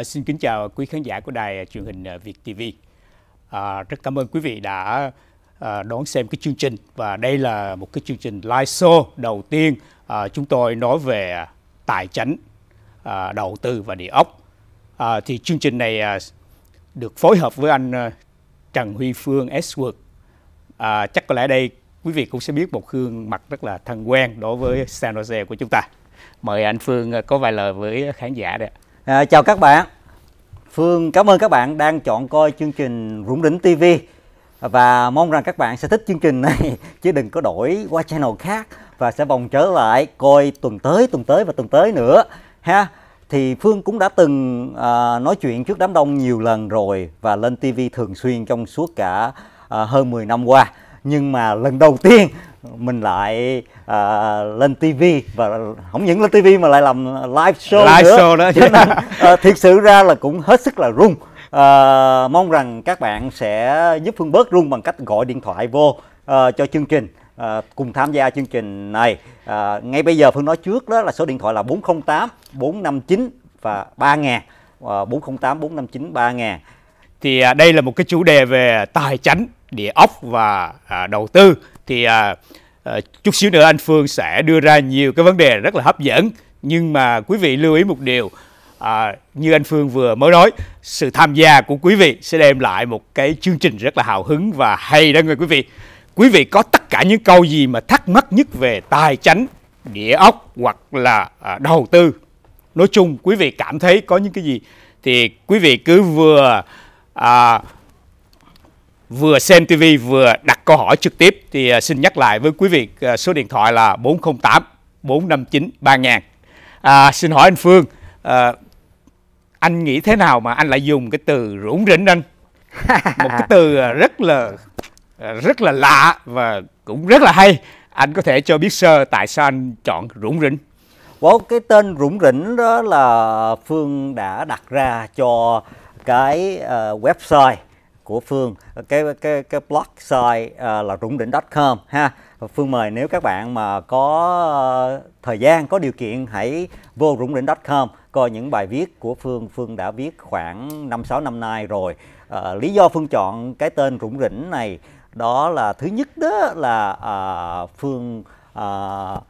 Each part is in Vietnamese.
À, xin kính chào quý khán giả của đài truyền hình ờ, Việt TV. À, ờ, rất cảm ơn quý vị đã à, đón xem cái chương trình và đây là một cái chương trình live show đầu tiên à, chúng tôi nói về tài chính, à, đầu tư và địa ốc. À, thì chương trình này à, được phối hợp với anh Trần Huy Phương Sworth. À, chắc có lẽ đây quý vị cũng sẽ biết một gương mặt rất là thân quen đối với San Jose của chúng ta. Mời anh Phương có vài lời với khán giả đây À, chào các bạn. Phương cảm ơn các bạn đang chọn coi chương trình Rủng Đỉnh TV và mong rằng các bạn sẽ thích chương trình này chứ đừng có đổi qua channel khác và sẽ vòng trở lại coi tuần tới, tuần tới và tuần tới nữa ha. Thì Phương cũng đã từng à, nói chuyện trước đám đông nhiều lần rồi và lên TV thường xuyên trong suốt cả à, hơn 10 năm qua. Nhưng mà lần đầu tiên mình lại uh, lên tivi và không những lên tivi mà lại làm live show live nữa. show đó cho nên uh, thiệt sự ra là cũng hết sức là rung uh, mong rằng các bạn sẽ giúp phương bớt rung bằng cách gọi điện thoại vô uh, cho chương trình uh, cùng tham gia chương trình này uh, ngay bây giờ Phương nói trước đó là số điện thoại là 408 459 và 3000 à, uh, 408 459 3000 thì đây là một cái chủ đề về tài chính địa ốc và à, đầu tư thì à, à, chút xíu nữa anh Phương sẽ đưa ra nhiều cái vấn đề rất là hấp dẫn nhưng mà quý vị lưu ý một điều à, như anh Phương vừa mới nói sự tham gia của quý vị sẽ đem lại một cái chương trình rất là hào hứng và hay đó người quý vị quý vị có tất cả những câu gì mà thắc mắc nhất về tài chánh địa ốc hoặc là à, đầu tư nói chung quý vị cảm thấy có những cái gì thì quý vị cứ vừa à, vừa xem TV vừa đặt câu hỏi trực tiếp thì à, xin nhắc lại với quý vị à, số điện thoại là 408 459 3000. À, xin hỏi anh Phương, à, anh nghĩ thế nào mà anh lại dùng cái từ rủng rỉnh anh? Một cái từ à, rất là rất là lạ và cũng rất là hay. Anh có thể cho biết sơ tại sao anh chọn rủng rỉnh? Wow, cái tên rủng rỉnh đó là Phương đã đặt ra cho cái uh, website của Phương cái cái cái blog site uh, à, là rủng đỉnh.com ha Phương mời nếu các bạn mà có uh, thời gian có điều kiện hãy vô rủng đỉnh.com coi những bài viết của Phương Phương đã viết khoảng 5 6 năm nay rồi uh, lý do Phương chọn cái tên rủng rỉnh này đó là thứ nhất đó là uh, Phương uh,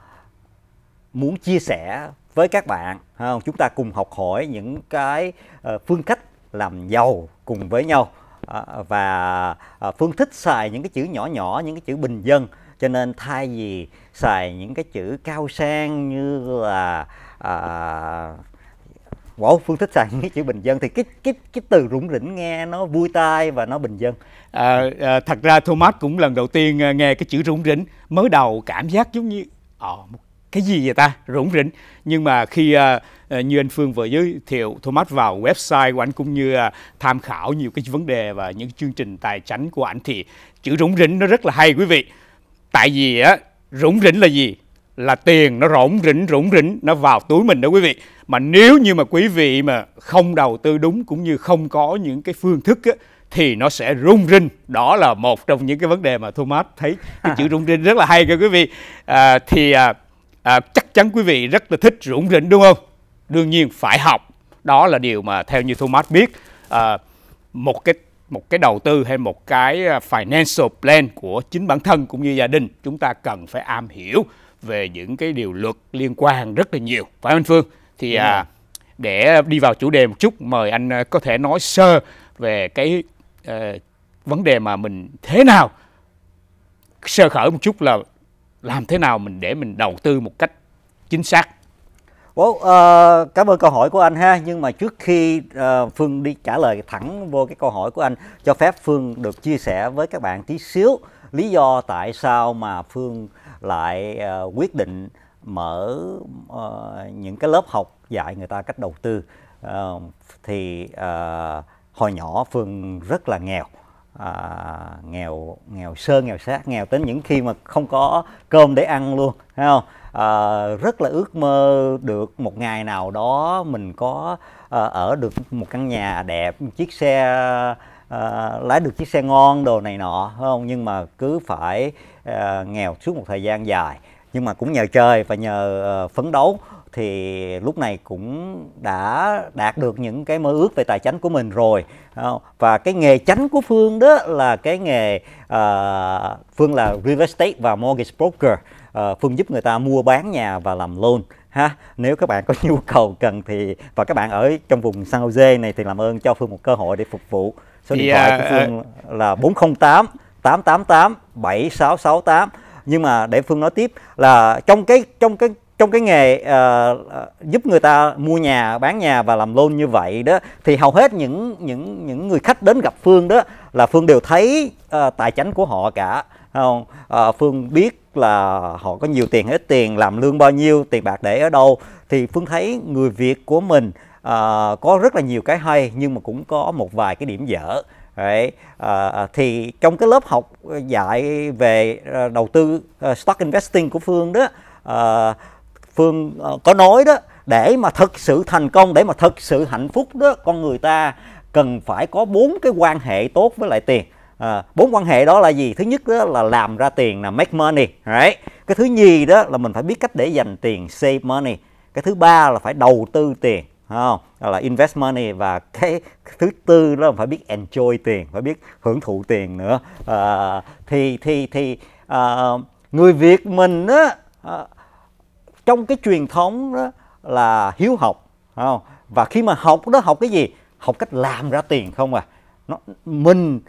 muốn chia sẻ với các bạn không? chúng ta cùng học hỏi những cái ờ, phương cách làm giàu cùng với nhau và ờ, phương thích xài những cái chữ nhỏ nhỏ những cái chữ bình dân cho nên thay vì xài những cái chữ cao sang như là à, wow, phương thích xài những cái chữ bình dân thì cái cái cái từ rủng rỉnh nghe nó vui tai và nó bình dân à, à, thật ra Thomas cũng lần đầu tiên nghe cái chữ rủng rỉnh mới đầu cảm giác giống như ồ oh, một cái gì vậy ta rủng rỉnh nhưng mà khi uh, như anh Phương vừa giới thiệu Thomas vào website của anh cũng như uh, tham khảo nhiều cái vấn đề và những chương trình tài chính của anh thì chữ rủng rỉnh nó rất là hay quý vị tại vì á rủng rỉnh là gì là tiền nó rủng rỉnh rủng rỉnh nó vào túi mình đó quý vị mà nếu như mà quý vị mà không đầu tư đúng cũng như không có những cái phương thức á, thì nó sẽ rung rinh đó là một trong những cái vấn đề mà Thomas thấy cái chữ à. rung rinh rất là hay cơ quý vị à, thì à, à, chắc chắn quý vị rất là thích rủng rỉnh đúng không? Đương nhiên phải học. Đó là điều mà theo như Thomas biết à, một cái một cái đầu tư hay một cái à, financial plan của chính bản thân cũng như gia đình chúng ta cần phải am hiểu về những cái điều luật liên quan rất là nhiều phải không anh Phương? Thì à, để đi vào chủ đề một chút mời anh à, có thể nói sơ về cái uh, vấn đề mà mình thế nào sơ khởi một chút là làm thế nào mình để mình đầu tư một cách chính xác Well, uh, cảm ơn câu hỏi của anh ha nhưng mà trước khi uh, Phương đi trả lời thẳng vô cái câu hỏi của anh cho phép Phương được chia sẻ với các bạn tí xíu lý do tại sao mà Phương lại uh, quyết định mở uh, những cái lớp học dạy người ta cách đầu tư uh, thì uh, hồi nhỏ Phương rất là nghèo à, nghèo nghèo sơ nghèo sát nghèo đến những khi mà không có cơm để ăn luôn thấy không à, rất là ước mơ được một ngày nào đó mình có à, ở được một căn nhà đẹp chiếc xe à, lái được chiếc xe ngon đồ này nọ không nhưng mà cứ phải à, nghèo suốt một thời gian dài nhưng mà cũng nhờ trời và nhờ à, phấn đấu thì lúc này cũng đã đạt được những cái mơ ước về tài chính của mình rồi và cái nghề chánh của phương đó là cái nghề uh, phương là real estate và mortgage broker uh, phương giúp người ta mua bán nhà và làm loan ha nếu các bạn có nhu cầu cần thì và các bạn ở trong vùng San Jose này thì làm ơn cho phương một cơ hội để phục vụ số điện thoại của à, phương uh, là 408 888 7668 nhưng mà để phương nói tiếp là trong cái trong cái trong cái nghề uh, giúp người ta mua nhà bán nhà và làm loan như vậy đó thì hầu hết những những những người khách đến gặp phương đó là phương đều thấy uh, tài chánh của họ cả không uh, phương biết là họ có nhiều tiền ít tiền làm lương bao nhiêu tiền bạc để ở đâu thì phương thấy người việt của mình uh, có rất là nhiều cái hay nhưng mà cũng có một vài cái điểm dở Đấy, à, thì trong cái lớp học dạy về đầu tư uh, stock investing của phương đó à, phương ờ, có nói đó để mà thực sự thành công để mà thực sự hạnh phúc đó con người ta cần phải có bốn cái quan hệ tốt với lại tiền ờ, bốn à, quan hệ đó là gì thứ nhất đó là làm ra tiền là make money right? cái thứ nhì đó là mình phải biết cách để dành tiền save money cái thứ ba là phải đầu tư tiền không là invest money và cái thứ tư đó là phải biết enjoy tiền phải biết hưởng thụ tiền nữa à, thì thì thì à, người việt mình á trong cái truyền thống đó là hiếu học không? và khi mà học đó học cái gì học cách làm ra tiền không à nó, mình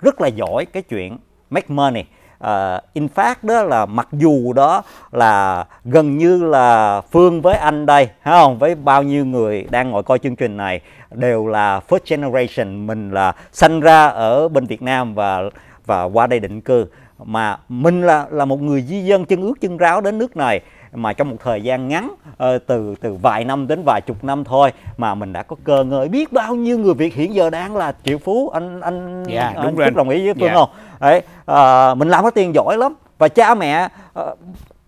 rất là giỏi cái chuyện make money uh, in fact đó là mặc dù đó là gần như là phương với anh đây không với bao nhiêu người đang ngồi coi chương trình này đều là first generation mình là sinh ra ở bên Việt Nam và và qua đây định cư mà mình là là một người di dân chân ướt chân ráo đến nước này mà trong một thời gian ngắn ờ, từ từ vài năm đến vài chục năm thôi mà mình đã có cơ ngơi biết bao nhiêu người Việt hiện giờ đang là triệu phú anh anh yeah, dạ, đúng anh rồi. đồng ý với Phương yeah. Dạ. không? Đấy, à, mình làm có tiền giỏi lắm và cha mẹ ờ,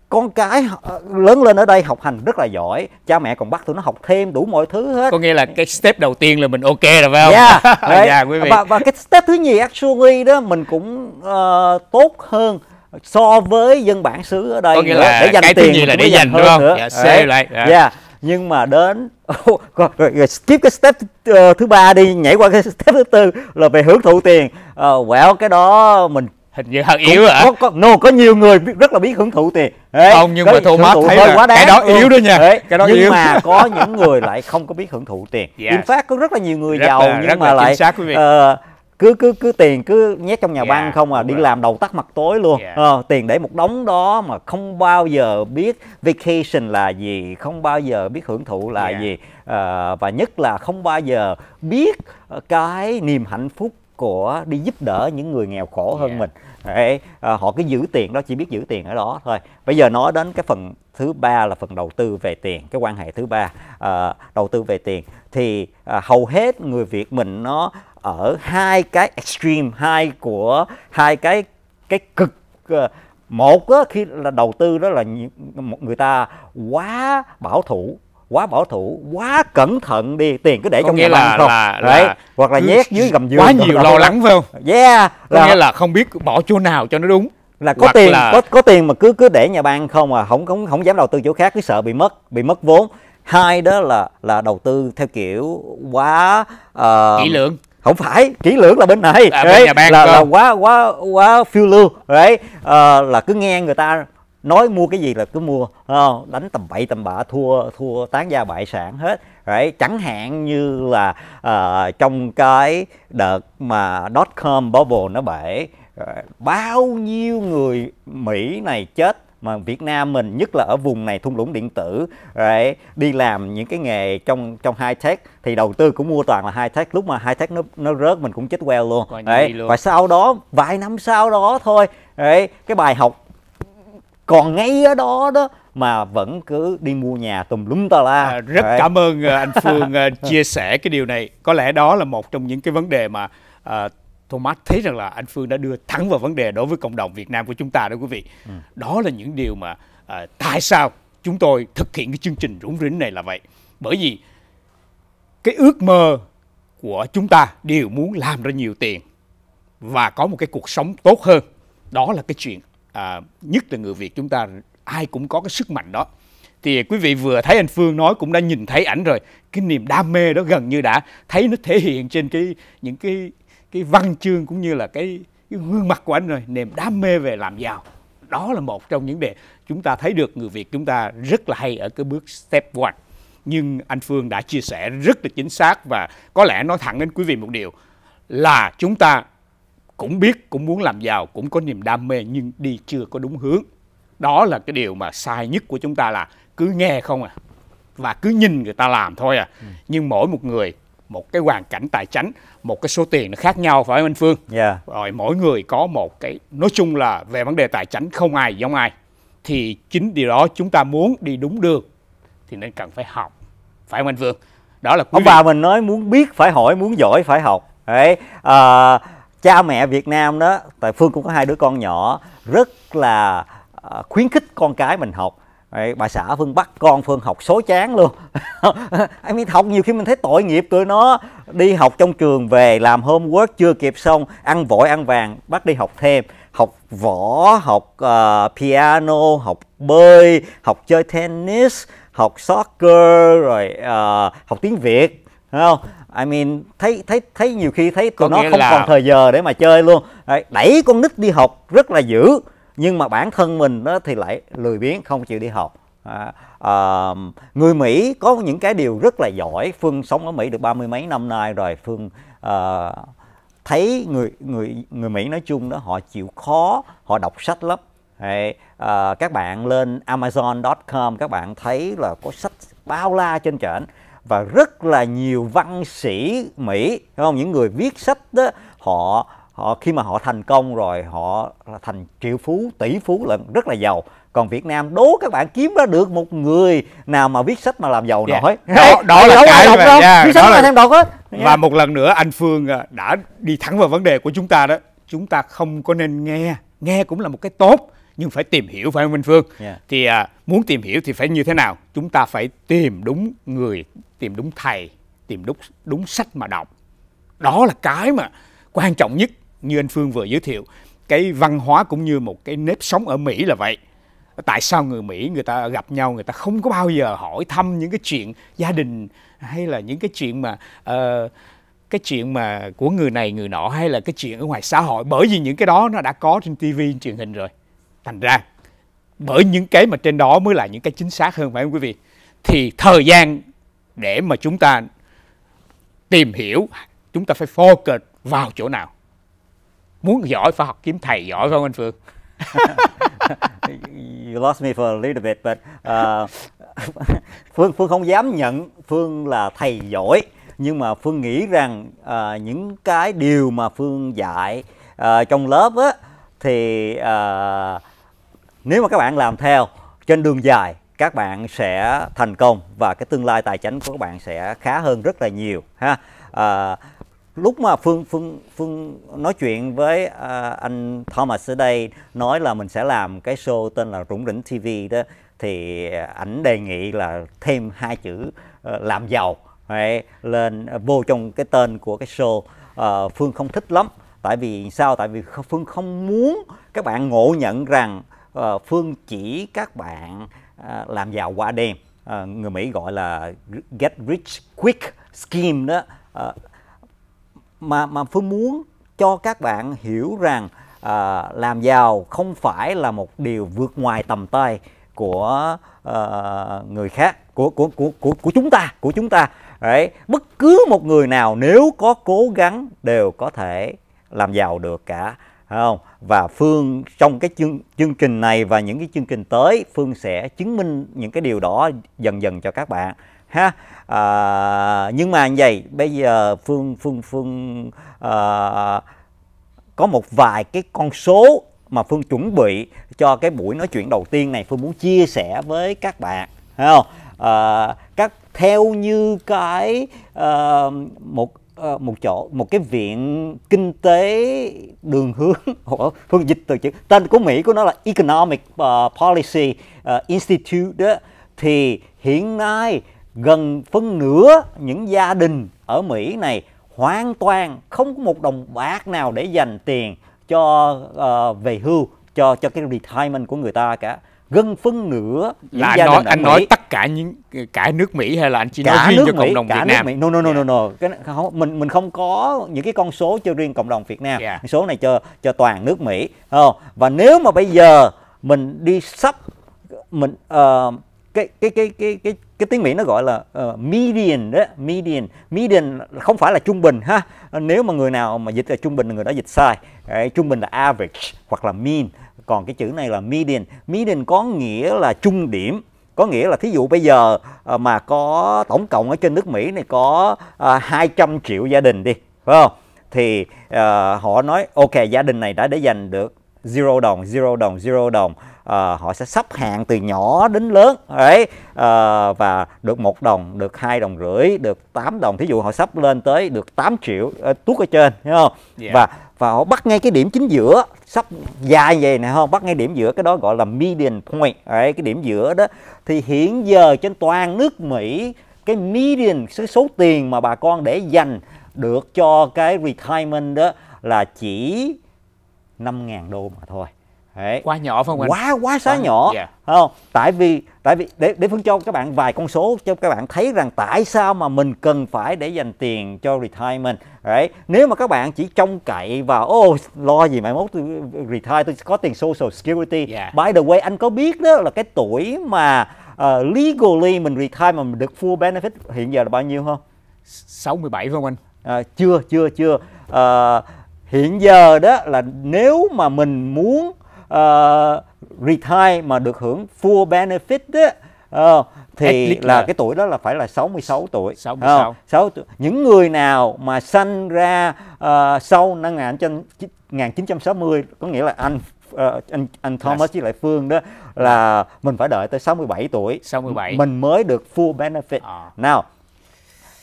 con cái lớn lên ở đây học hành rất là giỏi cha mẹ còn bắt tụi nó học thêm đủ mọi thứ hết có nghĩa là cái step đầu tiên là mình ok rồi phải không dạ, yeah, yeah, quý vị. Và, và cái step thứ nhì actually đó mình cũng uh, tốt hơn so với dân bản xứ ở đây nghĩa là để dành cái tiền gì là để dành đúng không nữa. Dạ, lại dạ. yeah nhưng mà đến oh, rồi, skip cái step ờ, thứ ba đi nhảy qua cái step thứ tư là về hưởng thụ tiền uh, well cái đó mình hình như hơi yếu hả? Có, có, no, có nhiều người biết, rất là biết hưởng thụ tiền. Đấy, không nhưng mà Thomas thấy là quá đáng cái đó yếu đó nha. Đấy, cái đó nhưng yếu. mà có những người lại không có biết hưởng thụ tiền. Yeah. Dạ. In fact có rất là nhiều người rất giàu là, nhưng mà lại uh, cứ cứ cứ tiền cứ nhét trong nhà yeah, dạ, băng không à đi rồi. làm đầu tắt mặt tối luôn yeah. Dạ. ờ, tiền để một đống đó mà không bao giờ biết vacation là gì không bao giờ biết hưởng thụ là yeah. Dạ. gì ờ, và nhất là không bao giờ biết ờ, cái niềm hạnh phúc của đi giúp đỡ những người nghèo khổ hơn yeah. mình Đấy, à, họ cứ giữ tiền đó chỉ biết giữ tiền ở đó thôi bây giờ nói đến cái phần thứ ba là phần đầu tư về tiền cái quan hệ thứ ba à, đầu tư về tiền thì à, hầu hết người việt mình nó ở hai cái extreme hai của hai cái cái cực ờ, một đó, khi là đầu tư đó là người ta quá bảo thủ quá bảo thủ quá cẩn thận đi tiền cứ để trong nhà là, không là, đấy là, hoặc là nhét dưới gầm giường quá nhiều lo lắng phải không yeah là, nghĩa là không biết bỏ chỗ nào cho nó đúng là có Hoặc tiền là... có có tiền mà cứ cứ để nhà bang không à không không không dám đầu tư chỗ khác cứ sợ bị mất bị mất vốn hai đó là là đầu tư theo kiểu quá uh, kỹ lưỡng không phải kỹ lưỡng là bên này à, bên nhà bang là, là quá quá quá phiêu lưu đấy à, là cứ nghe người ta nói mua cái gì là cứ mua đánh tầm bậy tầm bạ thua thua tán gia bại sản hết đấy chẳng hạn như là uh, trong cái đợt mà dot com bubble nó bể bao nhiêu người mỹ này chết mà Việt Nam mình nhất là ở vùng này thung lũng điện tử đấy đi làm những cái nghề trong trong high tech thì đầu tư cũng mua toàn là high tech lúc mà high tech nó nó rớt mình cũng chết queo luôn. Đấy, luôn và sau đó vài năm sau đó thôi đấy, cái bài học còn ngay ở đó đó mà vẫn cứ đi mua nhà tùm lum ta la à, rất đấy. cảm ơn à, anh Phương à, chia sẻ cái điều này có lẽ đó là một trong những cái vấn đề mà à, Thomas thấy rằng là anh Phương đã đưa thẳng vào vấn đề đối với cộng đồng Việt Nam của chúng ta đó quý vị. Ừ. Đó là những điều mà à, tại sao chúng tôi thực hiện cái chương trình rủng rỉnh này là vậy. Bởi vì cái ước mơ của chúng ta đều muốn làm ra nhiều tiền và có một cái cuộc sống tốt hơn. Đó là cái chuyện à, nhất là người Việt chúng ta ai cũng có cái sức mạnh đó thì quý vị vừa thấy anh Phương nói cũng đã nhìn thấy ảnh rồi cái niềm đam mê đó gần như đã thấy nó thể hiện trên cái những cái cái văn chương cũng như là cái, cái gương mặt của anh rồi niềm đam mê về làm giàu đó là một trong những đề chúng ta thấy được người Việt chúng ta rất là hay ở cái bước step one nhưng anh Phương đã chia sẻ rất là chính xác và có lẽ nói thẳng đến quý vị một điều là chúng ta cũng biết cũng muốn làm giàu cũng có niềm đam mê nhưng đi chưa có đúng hướng đó là cái điều mà sai nhất của chúng ta là cứ nghe không à và cứ nhìn người ta làm thôi à ừ. nhưng mỗi một người một cái hoàn cảnh tài chính một cái số tiền nó khác nhau phải không anh Phương? Yeah. Dạ. Rồi mỗi người có một cái nói chung là về vấn đề tài chính không ai giống ai thì chính điều đó chúng ta muốn đi đúng đường thì nên cần phải học phải không anh Phương? Đó là quý ông vị. bà mình nói muốn biết phải hỏi muốn giỏi phải học đấy à, cha mẹ Việt Nam đó tại Phương cũng có hai đứa con nhỏ rất là à, khuyến khích con cái mình học Đấy, bà xã phương bắt con phương học số chán luôn em biết học nhiều khi mình thấy tội nghiệp tụi nó đi học trong trường về làm homework chưa kịp xong ăn vội ăn vàng bắt đi học thêm học võ học uh, piano học bơi học chơi tennis học soccer rồi uh, học tiếng việt Thấy không? I mean thấy thấy thấy nhiều khi thấy tụi Có nó không là... còn thời giờ để mà chơi luôn. Đấy, đẩy con nít đi học rất là dữ nhưng mà bản thân mình đó thì lại lười biếng không chịu đi học à, à, người Mỹ có những cái điều rất là giỏi Phương sống ở Mỹ được ba mươi mấy năm nay rồi Phương à, thấy người người người Mỹ nói chung đó họ chịu khó họ đọc sách lắm Đấy, à, các bạn lên Amazon.com các bạn thấy là có sách bao la trên trển và rất là nhiều văn sĩ Mỹ không những người viết sách đó họ họ khi mà họ thành công rồi họ thành triệu phú tỷ phú lận rất là giàu còn Việt Nam đố các bạn kiếm ra được một người nào mà viết sách mà làm giàu yeah. Dạ. nổi đó, đó là cái đọc đâu yeah, viết sách là thêm đọc hết và dạ. một lần nữa anh Phương à, đã đi thẳng vào vấn đề của chúng ta đó chúng ta không có nên nghe nghe cũng là một cái tốt nhưng phải tìm hiểu phải không Minh Phương yeah. Dạ. thì à, muốn tìm hiểu thì phải như thế nào chúng ta phải tìm đúng người tìm đúng thầy tìm đúng đúng sách mà đọc đó là cái mà quan trọng nhất như anh Phương vừa giới thiệu cái văn hóa cũng như một cái nếp sống ở Mỹ là vậy tại sao người Mỹ người ta gặp nhau người ta không có bao giờ hỏi thăm những cái chuyện gia đình hay là những cái chuyện mà uh, cái chuyện mà của người này người nọ hay là cái chuyện ở ngoài xã hội bởi vì những cái đó nó đã có trên tivi truyền hình rồi thành ra bởi những cái mà trên đó mới là những cái chính xác hơn phải không quý vị thì thời gian để mà chúng ta tìm hiểu chúng ta phải focus vào chỗ nào muốn giỏi phải học kiếm thầy giỏi phải không anh Phương? you lost me for a little bit, but uh, Phương Phương không dám nhận Phương là thầy giỏi, nhưng mà Phương nghĩ rằng uh, những cái điều mà Phương dạy uh, trong lớp á thì uh, nếu mà các bạn làm theo trên đường dài các bạn sẽ thành công và cái tương lai tài chính của các bạn sẽ khá hơn rất là nhiều ha. Uh, lúc mà phương phương phương nói chuyện với uh, anh Thomas ở đây nói là mình sẽ làm cái show tên là rủng rỉnh TV đó thì ảnh đề nghị là thêm hai chữ uh, làm giàu right? lên uh, vô trong cái tên của cái show uh, phương không thích lắm tại vì sao tại vì phương không muốn các bạn ngộ nhận rằng uh, phương chỉ các bạn uh, làm giàu qua đêm uh, người mỹ gọi là get rich quick scheme đó uh, mà mà phương muốn cho các bạn hiểu rằng à, làm giàu không phải là một điều vượt ngoài tầm tay của à, người khác của của của của của chúng ta của chúng ta đấy bất cứ một người nào nếu có cố gắng đều có thể làm giàu được cả không và phương trong cái chương chương trình này và những cái chương trình tới phương sẽ chứng minh những cái điều đó dần dần cho các bạn ha à, nhưng mà như vậy bây giờ phương phương phương à, có một vài cái con số mà phương chuẩn bị cho cái buổi nói chuyện đầu tiên này phương muốn chia sẻ với các bạn thấy không à, các theo như cái à, một à, một chỗ một cái viện kinh tế đường hướng phương dịch từ chữ tên của mỹ của nó là economic uh, policy uh, institute đó, thì hiện nay gần phân nửa những gia đình ở Mỹ này hoàn toàn không có một đồng bạc nào để dành tiền cho uh, về hưu cho cho cái retirement của người ta cả gần phân nửa những là gia nói, đình anh Mỹ. nói tất cả những cả nước Mỹ hay là anh chỉ cả nói riêng cho cộng đồng cả Việt nước Nam Mỹ. no no no no no cái không, mình mình không có những cái con số cho riêng cộng đồng Việt Nam yeah. số này cho cho toàn nước Mỹ không? và nếu mà bây giờ mình đi sắp mình uh, cái cái cái cái cái cái tiếng Mỹ nó gọi là uh, median đó, median. Median không phải là trung bình ha. Nếu mà người nào mà dịch là trung bình người đó dịch sai. Đấy, trung bình là average hoặc là mean. Còn cái chữ này là median. Median có nghĩa là trung điểm. Có nghĩa là thí dụ bây giờ uh, mà có tổng cộng ở trên nước Mỹ này có uh, ờ, 200 triệu gia đình đi, phải không? Thì uh, họ nói ok gia đình này đã để dành được zero đồng, zero đồng, zero đồng à, họ sẽ sắp hàng từ nhỏ đến lớn đấy à, ờ, và được một đồng được hai đồng rưỡi được 8 đồng thí dụ họ sắp lên tới được 8 triệu à, tuốt ở trên hiểu không yeah. Dạ. và và họ bắt ngay cái điểm chính giữa sắp dài vậy này không bắt ngay điểm giữa cái đó gọi là median point đấy, cái điểm giữa đó thì hiện giờ trên toàn nước Mỹ cái median cái số tiền mà bà con để dành được cho cái retirement đó là chỉ 5.000 đô mà thôi Đấy. quá nhỏ phải không anh quá quá xá quá, nhỏ yeah. Dạ. không tại vì tại vì để để phân cho các bạn vài con số cho các bạn thấy rằng tại sao mà mình cần phải để dành tiền cho retirement đấy nếu mà các bạn chỉ trông cậy vào ô oh, lo gì mai mốt tôi retire tôi có tiền social security yeah. Dạ. by the way anh có biết đó là cái tuổi mà uh, legally mình retire mà mình được full benefit hiện giờ là bao nhiêu không 67 phải không anh à, chưa chưa chưa à, hiện giờ đó là nếu mà mình muốn uh, retire mà được hưởng full benefit đó, Ờ, thì là, là cái tuổi đó là phải là 66 tuổi. 66. Ờ, 6 tuổi. Những người nào mà sanh ra uh, sau năm 1960 có nghĩa là anh uh, anh, anh Thomas với lại Phương đó dạ. là mình phải đợi tới 67 tuổi 67 mình mới được full benefit. À. Nào.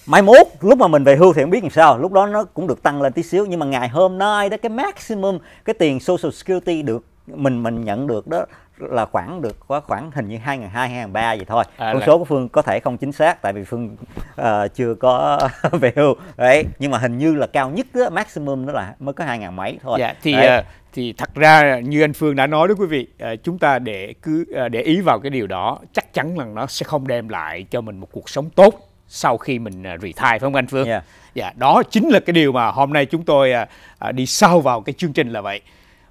Mai mốt lúc mà mình về hưu thì không biết làm sao, lúc đó nó cũng được tăng lên tí xíu nhưng mà ngày hôm nay đó cái maximum cái tiền social security được mình mình nhận được đó là khoảng được có khoảng hình như hai ngàn hai ngàn ba vậy thôi à, con là... số của phương có thể không chính xác tại vì phương uh, chưa có về hưu đấy nhưng mà hình như là cao nhất đó, maximum đó là mới có hai ngàn mấy thôi dạ thì uh, thì thật ra như anh phương đã nói đó quý vị uh, chúng ta để cứ uh, để ý vào cái điều đó chắc chắn là nó sẽ không đem lại cho mình một cuộc sống tốt sau khi mình retire phải không anh phương dạ yeah. Dạ, yeah, đó chính là cái điều mà hôm nay chúng tôi uh, đi sâu vào cái chương trình là vậy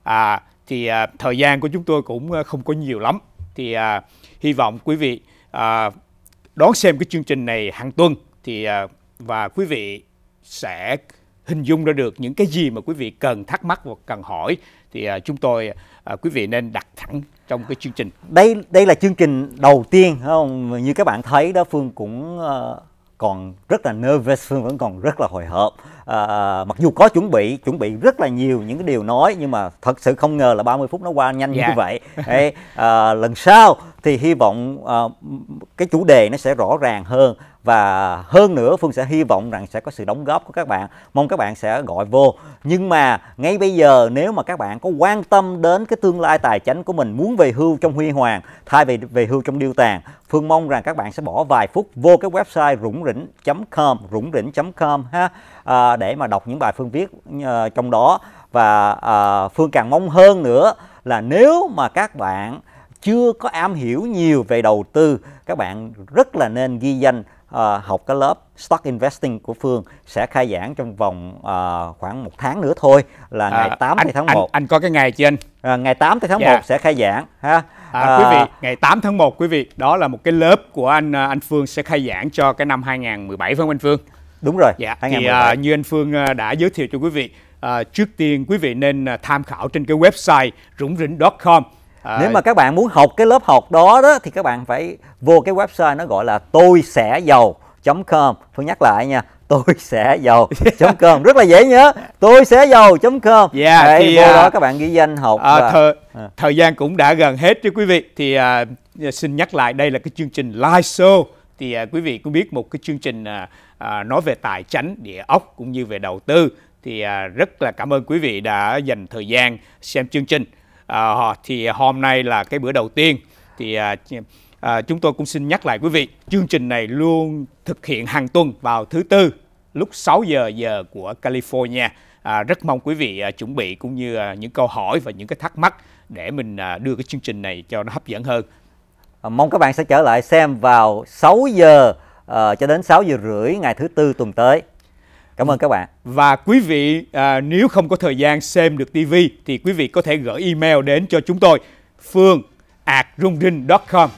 à, uh, thì à, thời gian của chúng tôi cũng à, không có nhiều lắm thì à, hy vọng quý vị à, đón xem cái chương trình này hàng tuần thì à, và quý vị sẽ hình dung ra được những cái gì mà quý vị cần thắc mắc hoặc cần hỏi thì à, chúng tôi à, quý vị nên đặt thẳng trong cái chương trình đây đây là chương trình đầu tiên không như các bạn thấy đó phương cũng uh còn rất là nervous phương vẫn còn rất là hồi hộp à, à, mặc dù có chuẩn bị chuẩn bị rất là nhiều những cái điều nói nhưng mà thật sự không ngờ là 30 phút nó qua nhanh yeah. như dạ. vậy Ê, à, lần sau thì hy vọng à, cái chủ đề nó sẽ rõ ràng hơn và hơn nữa Phương sẽ hy vọng rằng sẽ có sự đóng góp của các bạn mong các bạn sẽ gọi vô nhưng mà ngay bây giờ nếu mà các bạn có quan tâm đến cái tương lai tài chính của mình muốn về hưu trong huy hoàng thay vì về hưu trong điêu tàn Phương mong rằng các bạn sẽ bỏ vài phút vô cái website rủng rỉnh.com rủng rỉnh.com ha à, để mà đọc những bài Phương viết à, trong đó và à, Phương càng mong hơn nữa là nếu mà các bạn chưa có am hiểu nhiều về đầu tư các bạn rất là nên ghi danh à, học cái lớp Stock Investing của Phương sẽ khai giảng trong vòng à, khoảng một tháng nữa thôi là ngày à, 8 anh, tháng 1. Anh, anh có cái ngày chưa anh? À, ngày 8 tháng dạ. 1 sẽ khai giảng ha. À, quý vị, ngày 8 tháng 1 quý vị, đó là một cái lớp của anh anh Phương sẽ khai giảng cho cái năm 2017 phải không anh Phương? Đúng rồi. Dạ. 2017. Thì à, như anh Phương đã giới thiệu cho quý vị, à, trước tiên quý vị nên tham khảo trên cái website rủng rỉnh.com à, nếu mà các bạn muốn học cái lớp học đó đó thì các bạn phải vô cái website nó gọi là tôi sẽ giàu com tôi nhắc lại nha tôi sẽ giàu com rất là dễ nhớ tôi sẽ giàu com yeah, Đấy, thì, vô đó à, các bạn ghi danh học à, ờ, và... thời, à. Ờ. thời gian cũng đã gần hết chứ quý vị thì à, xin nhắc lại đây là cái chương trình live show thì à, quý vị cũng biết một cái chương trình à, à, nói về tài chính địa ốc cũng như về đầu tư thì à, rất là cảm ơn quý vị đã dành thời gian xem chương trình à, thì hôm nay là cái bữa đầu tiên thì à, à, chúng tôi cũng xin nhắc lại quý vị chương trình này luôn thực hiện hàng tuần vào thứ tư lúc 6 giờ giờ của California à, rất mong quý vị à, chuẩn bị cũng như à, những câu hỏi và những cái thắc mắc để mình à, đưa cái chương trình này cho nó hấp dẫn hơn à, mong các bạn sẽ trở lại xem vào 6 giờ à, cho đến 6 giờ rưỡi ngày thứ tư tuần tới Cảm ơn các bạn. Và quý vị à, nếu không có thời gian xem được TV thì quý vị có thể gửi email đến cho chúng tôi phương phương@rungrin.com.